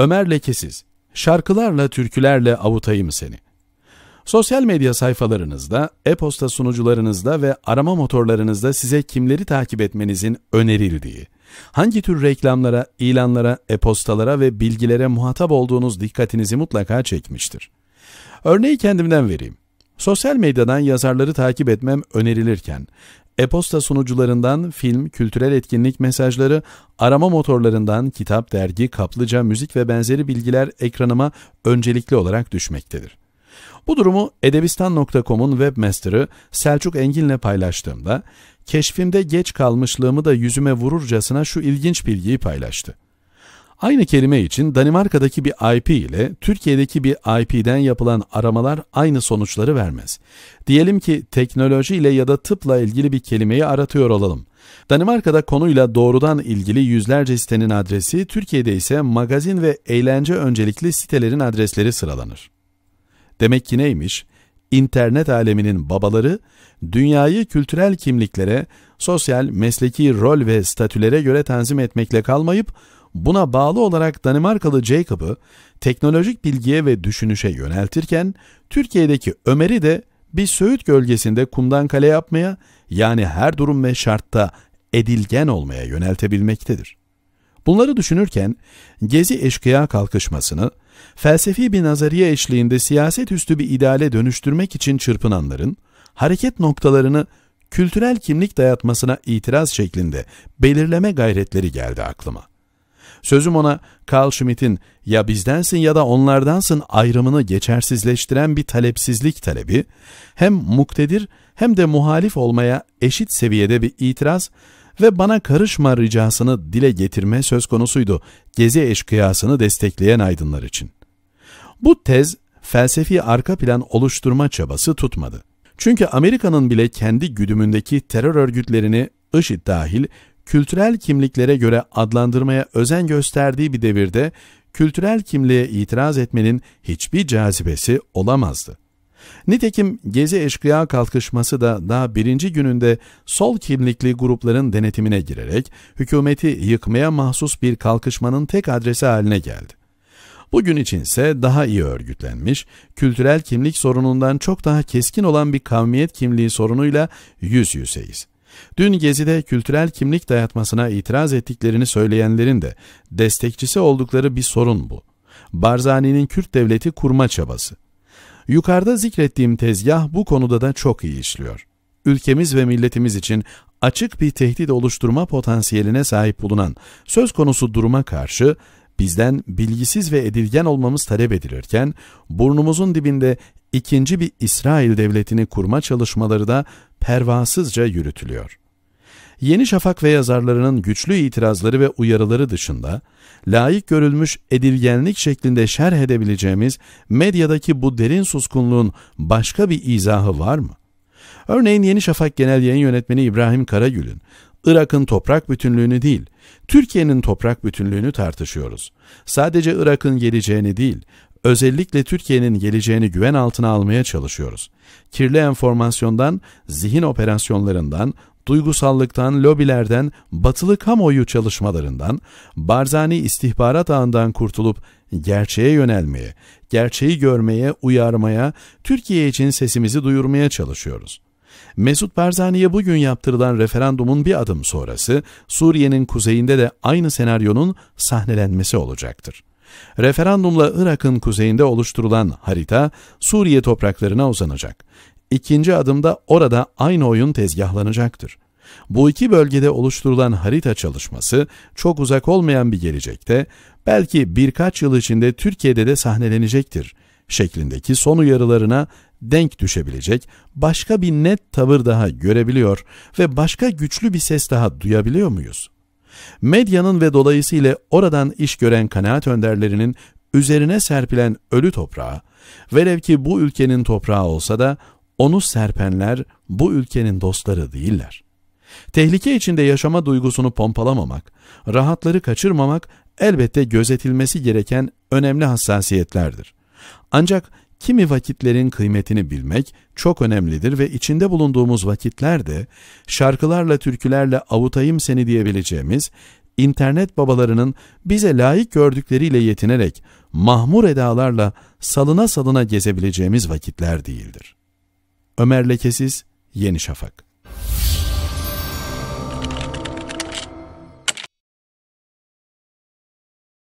Ömer lekesiz, şarkılarla, türkülerle avutayım seni. Sosyal medya sayfalarınızda, e-posta sunucularınızda ve arama motorlarınızda size kimleri takip etmenizin önerildiği, hangi tür reklamlara, ilanlara, e-postalara ve bilgilere muhatap olduğunuz dikkatinizi mutlaka çekmiştir. Örneği kendimden vereyim. Sosyal medyadan yazarları takip etmem önerilirken e-posta sunucularından film, kültürel etkinlik mesajları, arama motorlarından kitap, dergi, kaplıca, müzik ve benzeri bilgiler ekranıma öncelikli olarak düşmektedir. Bu durumu edebistan.com'un webmaster'ı Selçuk Engin'le paylaştığımda, keşfimde geç kalmışlığımı da yüzüme vururcasına şu ilginç bilgiyi paylaştı. Aynı kelime için Danimarka'daki bir IP ile Türkiye'deki bir IP'den yapılan aramalar aynı sonuçları vermez. Diyelim ki teknoloji ile ya da tıpla ilgili bir kelimeyi aratıyor olalım. Danimarka'da konuyla doğrudan ilgili yüzlerce sitenin adresi, Türkiye'de ise magazin ve eğlence öncelikli sitelerin adresleri sıralanır. Demek ki neymiş? İnternet aleminin babaları dünyayı kültürel kimliklere, sosyal, mesleki rol ve statülere göre tanzim etmekle kalmayıp Buna bağlı olarak Danimarkalı Jacob'ı teknolojik bilgiye ve düşünüşe yöneltirken Türkiye'deki Ömer'i de bir Söğüt gölgesinde kumdan kale yapmaya yani her durum ve şartta edilgen olmaya yöneltebilmektedir. Bunları düşünürken Gezi eşkıya kalkışmasını felsefi bir nazariye eşliğinde siyaset üstü bir ideale dönüştürmek için çırpınanların hareket noktalarını kültürel kimlik dayatmasına itiraz şeklinde belirleme gayretleri geldi aklıma.'' Sözüm ona Carl Schmitt'in ya bizdensin ya da onlardansın ayrımını geçersizleştiren bir talepsizlik talebi, hem muktedir hem de muhalif olmaya eşit seviyede bir itiraz ve bana karışma ricasını dile getirme söz konusuydu gezi eşkıyasını destekleyen aydınlar için. Bu tez felsefi arka plan oluşturma çabası tutmadı. Çünkü Amerika'nın bile kendi güdümündeki terör örgütlerini IŞİD dahil kültürel kimliklere göre adlandırmaya özen gösterdiği bir devirde kültürel kimliğe itiraz etmenin hiçbir cazibesi olamazdı. Nitekim Gezi eşkıya kalkışması da daha birinci gününde sol kimlikli grupların denetimine girerek hükümeti yıkmaya mahsus bir kalkışmanın tek adresi haline geldi. Bugün içinse daha iyi örgütlenmiş, kültürel kimlik sorunundan çok daha keskin olan bir kavmiyet kimliği sorunuyla yüz yüzeyiz. Dün Gezi'de kültürel kimlik dayatmasına itiraz ettiklerini söyleyenlerin de destekçisi oldukları bir sorun bu. Barzani'nin Kürt devleti kurma çabası. Yukarıda zikrettiğim tezgah bu konuda da çok iyi işliyor. Ülkemiz ve milletimiz için açık bir tehdit oluşturma potansiyeline sahip bulunan söz konusu duruma karşı bizden bilgisiz ve edilgen olmamız talep edilirken burnumuzun dibinde ikinci bir İsrail devletini kurma çalışmaları da pervasızca yürütülüyor. Yeni Şafak ve yazarlarının güçlü itirazları ve uyarıları dışında, layık görülmüş edilgenlik şeklinde şerh edebileceğimiz medyadaki bu derin suskunluğun başka bir izahı var mı? Örneğin Yeni Şafak Genel Yayın Yönetmeni İbrahim Karagül'ün, Irak'ın toprak bütünlüğünü değil, Türkiye'nin toprak bütünlüğünü tartışıyoruz. Sadece Irak'ın geleceğini değil, özellikle Türkiye'nin geleceğini güven altına almaya çalışıyoruz. Kirli enformasyondan, zihin operasyonlarından, duygusallıktan, lobilerden, batılı kamuoyu çalışmalarından, barzani istihbarat ağından kurtulup gerçeğe yönelmeye, gerçeği görmeye, uyarmaya, Türkiye için sesimizi duyurmaya çalışıyoruz.'' Mesut Barzani'ye bugün yaptırılan referandumun bir adım sonrası Suriye'nin kuzeyinde de aynı senaryonun sahnelenmesi olacaktır. Referandumla Irak'ın kuzeyinde oluşturulan harita Suriye topraklarına uzanacak. İkinci adımda orada aynı oyun tezgahlanacaktır. Bu iki bölgede oluşturulan harita çalışması çok uzak olmayan bir gelecekte, belki birkaç yıl içinde Türkiye'de de sahnelenecektir şeklindeki son uyarılarına denk düşebilecek başka bir net tavır daha görebiliyor ve başka güçlü bir ses daha duyabiliyor muyuz? Medyanın ve dolayısıyla oradan iş gören kanaat önderlerinin üzerine serpilen ölü toprağı, velev ki bu ülkenin toprağı olsa da onu serpenler bu ülkenin dostları değiller. Tehlike içinde yaşama duygusunu pompalamamak, rahatları kaçırmamak elbette gözetilmesi gereken önemli hassasiyetlerdir. Ancak kimi vakitlerin kıymetini bilmek çok önemlidir ve içinde bulunduğumuz vakitler de şarkılarla türkülerle avutayım seni diyebileceğimiz internet babalarının bize layık gördükleriyle yetinerek mahmur edalarla salına salına gezebileceğimiz vakitler değildir. Ömer Lekesiz Yeni Şafak